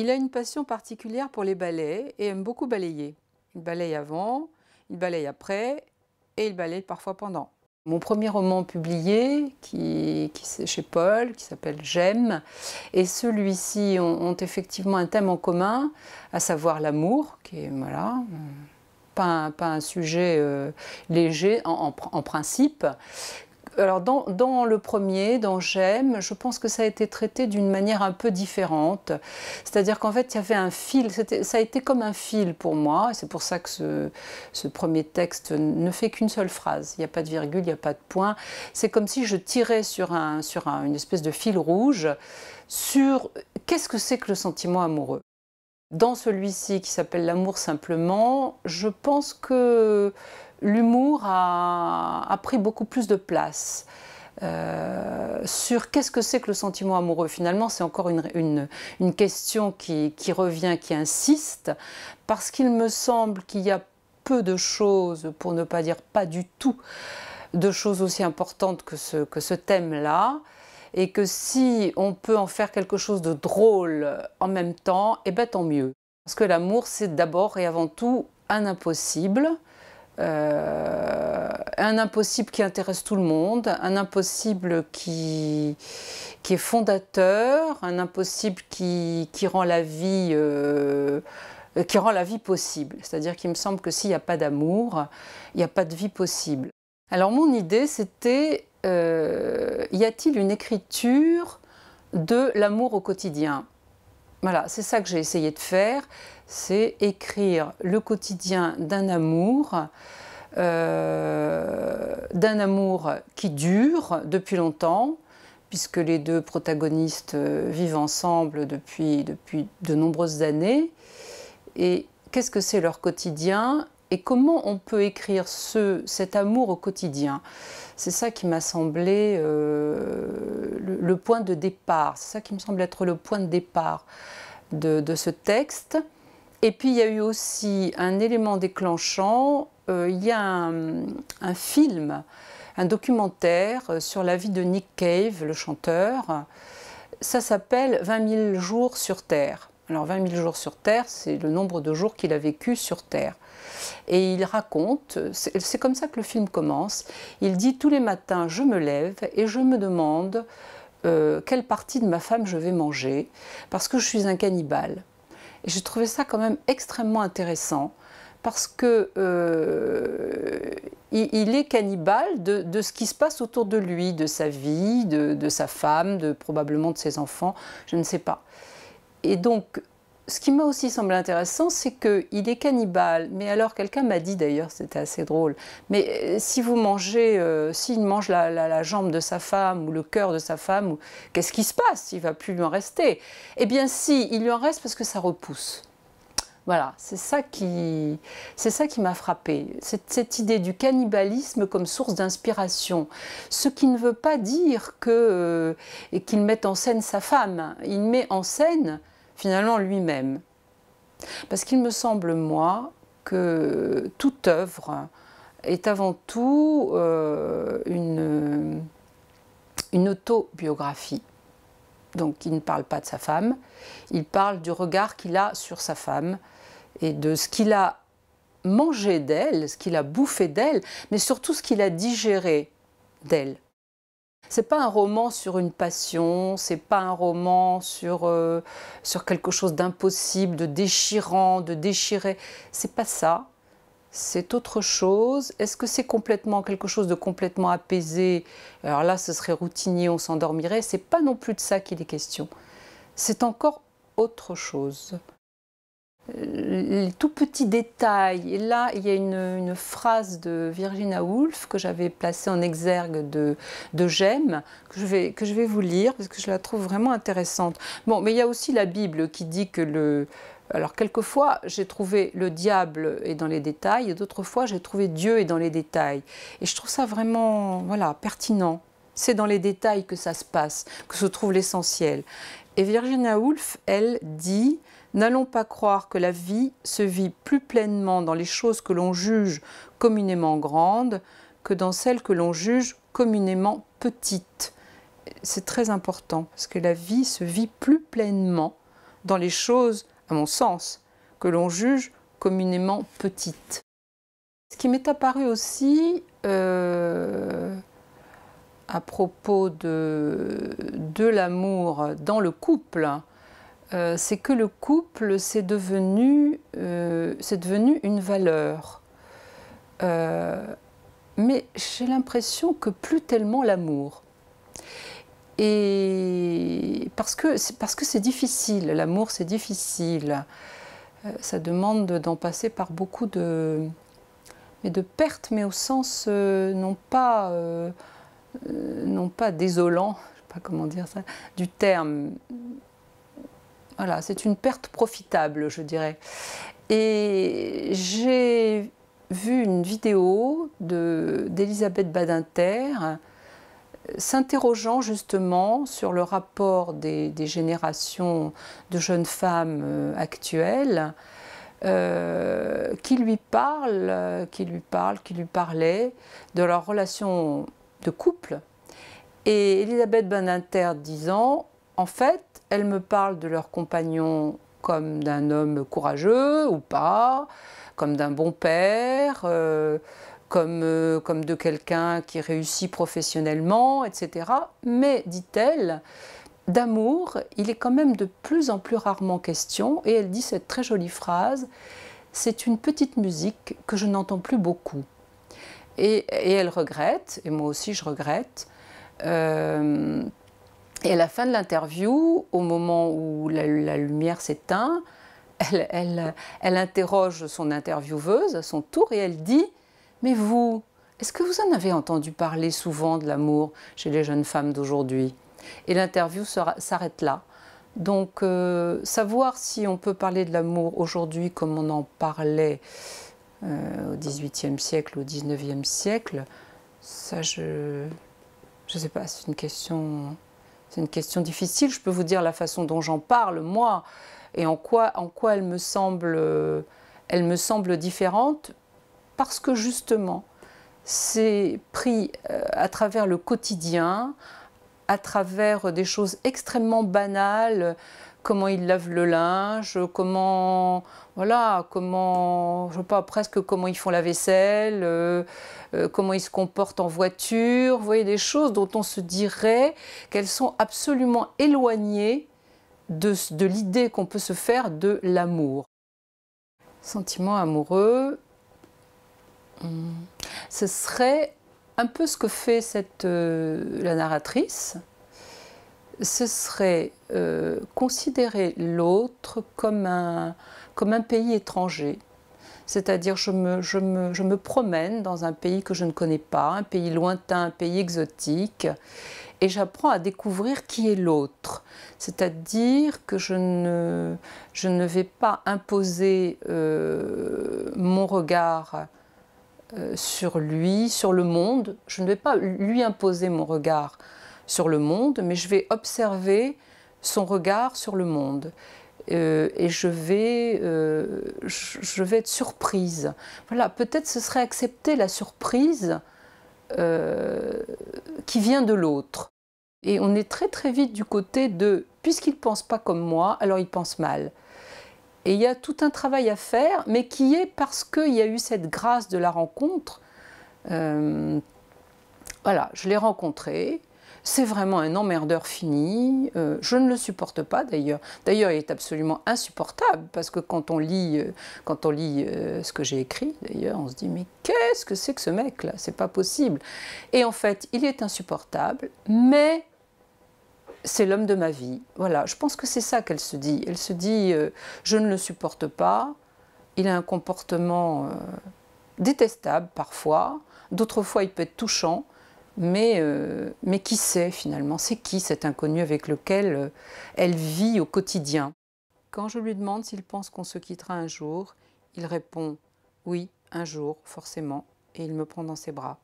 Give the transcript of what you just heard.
Il a une passion particulière pour les balais et aime beaucoup balayer. Il balaye avant, il balaye après et il balaye parfois pendant. Mon premier roman publié, qui, chez Paul, qui s'appelle J'aime, et celui-ci ont, effectivement un thème en commun, à savoir l'amour, qui est voilà, euh, pas un, sujet euh, léger en, principe, alors dans, le premier, dans J'aime, je pense que ça a été traité d'une manière un peu différente. C'est-à-dire qu'en fait, il y avait un fil, ça a été comme un fil pour moi, c'est pour ça que ce, premier texte ne fait qu'une seule phrase. Il n'y a pas de virgule, il n'y a pas de point. C'est comme si je tirais sur, une espèce de fil rouge sur qu'est-ce que c'est que le sentiment amoureux. Dans celui-ci qui s'appelle L'amour simplement, je pense que l'humour a, pris beaucoup plus de place. Euh, sur qu'est-ce que c'est que le sentiment amoureux Finalement, c'est encore une, une, une question qui, qui, revient, qui insiste, parce qu'il me semble qu'il y a peu de choses, pour ne pas dire pas du tout, de choses aussi importantes que ce, que ce thème-là, et que si on peut en faire quelque chose de drôle en même temps, eh ben tant mieux. Parce que l'amour, c'est d'abord et avant tout un impossible, euh, un impossible qui intéresse tout le monde, un impossible qui, est fondateur, un impossible qui, rend la vie... Euh, qui rend la vie possible. C'est-à-dire qu'il me semble que s'il n'y a pas d'amour, il n'y a pas de vie possible. Alors mon idée, c'était, euh, y a-t-il une écriture de l'amour au quotidien Voilà, c'est ça que j'ai essayé de faire c'est écrire le quotidien d'un amour, euh, d'un amour qui dure depuis longtemps, puisque les deux protagonistes euh, vivent ensemble depuis, de nombreuses années. Et qu'est-ce que c'est leur quotidien et comment on peut écrire ce, cet amour au quotidien C'est ça qui m'a semblé euh, le, point de départ, c'est ça qui me semble être le point de départ de ce texte. Et puis il y a eu aussi un élément déclenchant, euh, il y a un, film, un documentaire euh, sur la vie de Nick Cave, le chanteur. Ça s'appelle 20 000 jours sur Terre. Alors 20 000 jours sur Terre, c'est le nombre de jours qu'il a vécu sur Terre. Et il raconte, c'est comme ça que le film commence, il dit tous les matins je me lève et je me demande euh, quelle partie de ma femme je vais manger parce que je suis un cannibale. Et je trouvais ça quand même extrêmement intéressant parce que euh, il, est cannibale de, ce qui se passe autour de lui, de sa vie, de, sa femme, de probablement de ses enfants, je ne sais pas. Et donc ce qui m'a aussi semblé intéressant, c'est qu'il est cannibale. Mais alors, quelqu'un m'a dit d'ailleurs, c'était assez drôle, mais euh, si vous mangez, euh, s'il mange la, jambe de sa femme ou le cœur de sa femme, qu'est-ce qui se passe Il va plus lui en rester. Eh bien, si, il lui en reste parce que ça repousse. Voilà, c'est ça qui, c'est ça qui m'a frappé, cette, idée du cannibalisme comme source d'inspiration. Ce qui ne veut pas dire que euh, qu'il mette en scène sa femme. Il met en scène finalement lui-même. Parce qu'il me semble, moi, que toute œuvre est avant tout euh, une autobiographie. Donc il ne parle pas de sa femme, il parle du regard qu'il a sur sa femme et de ce qu'il a mangé d'elle, ce qu'il a bouffé d'elle, mais surtout ce qu'il a digéré d'elle. C'est pas un roman sur une passion, c'est pas un roman euh, sur, quelque chose d'impossible, de déchirant, de déchiré. C'est pas ça. C'est autre chose. Est-ce que c'est complètement quelque chose de complètement apaisé Alors là, ce serait routinier, on s'endormirait. C'est pas non plus de ça qu'il est question. C'est encore autre chose. Euh, les tout petits détails. Et là, il y a une, phrase de Virginia Woolf que j'avais placée en exergue de, de J'aime, que je, vais, que je vais vous lire parce que je la trouve vraiment intéressante. Bon, mais il y a aussi la Bible qui dit que le. Alors, quelquefois, j'ai trouvé le diable et dans les détails, et d'autres fois, j'ai trouvé Dieu et dans les détails. Et je trouve ça vraiment voilà, pertinent. C'est dans les détails que ça se passe, que se trouve l'essentiel. Et Virginia Woolf, elle, dit N'allons pas croire que la vie se vit plus pleinement dans les choses que l'on juge communément grandes que dans celles que l'on juge communément petites. C'est très important parce que la vie se vit plus pleinement dans les choses, à mon sens, que l'on juge communément petites. Ce qui m'est apparu aussi euh, à propos de, de l'amour dans le couple, euh, c'est que le couple, c'est devenu, euh, une valeur. Euh, mais j'ai l'impression que plus tellement l'amour. Et parce que parce que c'est difficile, l'amour c'est difficile. ça demande d'en passer par beaucoup de de pertes, mais au sens non pas non pas désolant, je sais pas comment dire ça, du terme, voilà, c'est une perte profitable, je dirais. Et j'ai vu une vidéo d'Elisabeth Badinter euh, s'interrogeant justement sur le rapport des, générations de jeunes femmes euh, actuelles euh, qui lui parlent, qui lui parlent, qui lui parlaient de leur relation de couple. Et Elisabeth Badinter disant en fait, elle me parle de leur compagnon comme d'un homme courageux ou pas, comme d'un bon père, euh, comme, euh, comme de quelqu'un qui réussit professionnellement, etc. Mais, dit-elle, d'amour, il est quand même de plus en plus rarement question, et elle dit cette très jolie phrase, c'est une petite musique que je n'entends plus beaucoup. Et, elle regrette, et moi aussi je regrette, euh, et à la fin de l'interview, au moment où la, lumière s'éteint, elle, interroge son intervieweuse à son tour et elle dit Mais vous, est-ce que vous en avez entendu parler souvent de l'amour chez les jeunes femmes d'aujourd'hui Et l'interview s'arrête là. Donc, euh, savoir si on peut parler de l'amour aujourd'hui comme on en parlait euh, au XVIIIe siècle, au XIXe siècle, ça, je ne sais pas, c'est une question c'est une question difficile. Je peux vous dire la façon dont j'en parle, moi, et en quoi, euh, elle me semble différente, parce que justement, c'est pris euh, à travers le quotidien, à travers des choses extrêmement banales comment ils lavent le linge, comment, voilà, comment, je sais pas, presque comment ils font la vaisselle, euh, euh, comment ils se comportent en voiture, vous voyez, des choses dont on se dirait qu'elles sont absolument éloignées de, l'idée qu'on peut se faire de l'amour. Sentiment amoureux, hmm, ce serait un peu ce que fait euh, la narratrice, ce serait euh, considérer l'autre comme un, pays étranger. C'est-à-dire, je me, promène dans un pays que je ne connais pas, un pays lointain, un pays exotique, et j'apprends à découvrir qui est l'autre. C'est-à-dire que je ne, vais pas imposer euh, mon regard euh, sur lui, sur le monde, je ne vais pas lui imposer mon regard sur le monde, mais je vais observer son regard sur le monde. Euh, et je vais, euh, je, vais être surprise. Voilà, peut-être ce serait accepter la surprise euh, qui vient de l'autre. Et on est très très vite du côté de puisqu'il ne pense pas comme moi, alors il pense mal. Et il y a tout un travail à faire, mais qui est parce qu'il y a eu cette grâce de la rencontre. voilà, je l'ai rencontré, c'est vraiment un emmerdeur fini. Euh, je ne le supporte pas d'ailleurs. D'ailleurs, il est absolument insupportable parce que quand on lit, euh, quand on lit euh, ce que j'ai écrit, d'ailleurs, on se dit mais qu'est-ce que c'est que ce mec-là C'est pas possible. Et en fait, il est insupportable, mais c'est l'homme de ma vie. Voilà, je pense que c'est ça qu'elle se dit. Elle se dit je ne le supporte pas. Il a un comportement détestable parfois. D'autres fois, il peut être touchant. Euh, mais, qui sait finalement C'est qui cet inconnu avec lequel euh, elle vit au quotidien Quand je lui demande s'il pense qu'on se quittera un jour, il répond ⁇ Oui, un jour, forcément ⁇ et il me prend dans ses bras.